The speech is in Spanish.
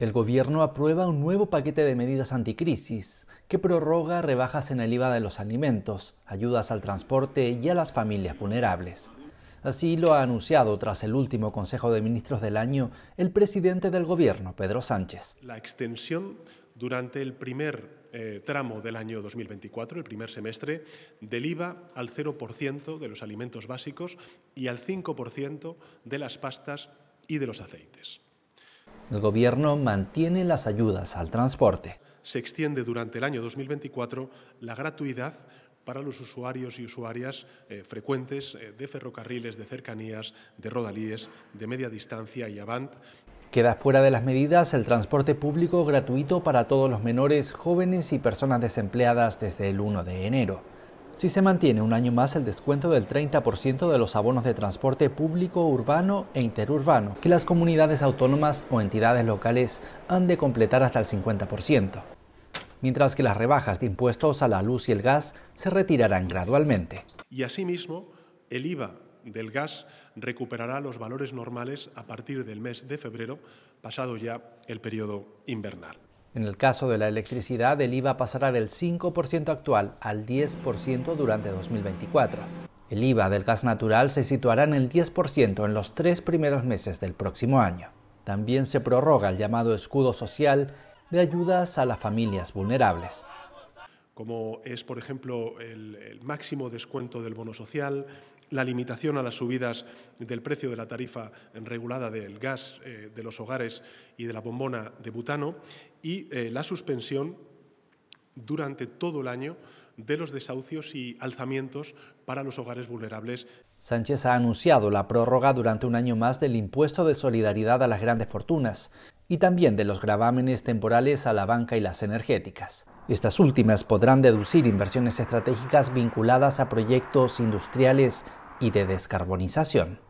El gobierno aprueba un nuevo paquete de medidas anticrisis que prorroga rebajas en el IVA de los alimentos, ayudas al transporte y a las familias vulnerables. Así lo ha anunciado tras el último Consejo de Ministros del año el presidente del Gobierno, Pedro Sánchez. La extensión durante el primer eh, tramo del año 2024, el primer semestre, del IVA al 0% de los alimentos básicos y al 5% de las pastas y de los aceites. El gobierno mantiene las ayudas al transporte. Se extiende durante el año 2024 la gratuidad para los usuarios y usuarias eh, frecuentes eh, de ferrocarriles, de cercanías, de rodalíes, de media distancia y avant. Queda fuera de las medidas el transporte público gratuito para todos los menores, jóvenes y personas desempleadas desde el 1 de enero. Si se mantiene un año más el descuento del 30% de los abonos de transporte público urbano e interurbano, que las comunidades autónomas o entidades locales han de completar hasta el 50%, mientras que las rebajas de impuestos a la luz y el gas se retirarán gradualmente. Y asimismo, el IVA del gas recuperará los valores normales a partir del mes de febrero, pasado ya el periodo invernal. En el caso de la electricidad, el IVA pasará del 5% actual al 10% durante 2024. El IVA del gas natural se situará en el 10% en los tres primeros meses del próximo año. También se prorroga el llamado escudo social de ayudas a las familias vulnerables como es, por ejemplo, el, el, máximo descuento del bono social, la limitación a las subidas del precio de la tarifa regulada del gas eh, de los hogares y de la bombona de butano y eh, la suspensión durante todo el año de los desahucios y alzamientos para los hogares vulnerables. Sánchez ha anunciado la prórroga durante un año más del impuesto de solidaridad a las grandes fortunas y también de los gravámenes temporales a la banca y las energéticas. Estas últimas podrán deducir inversiones estratégicas vinculadas a proyectos industriales y de descarbonización.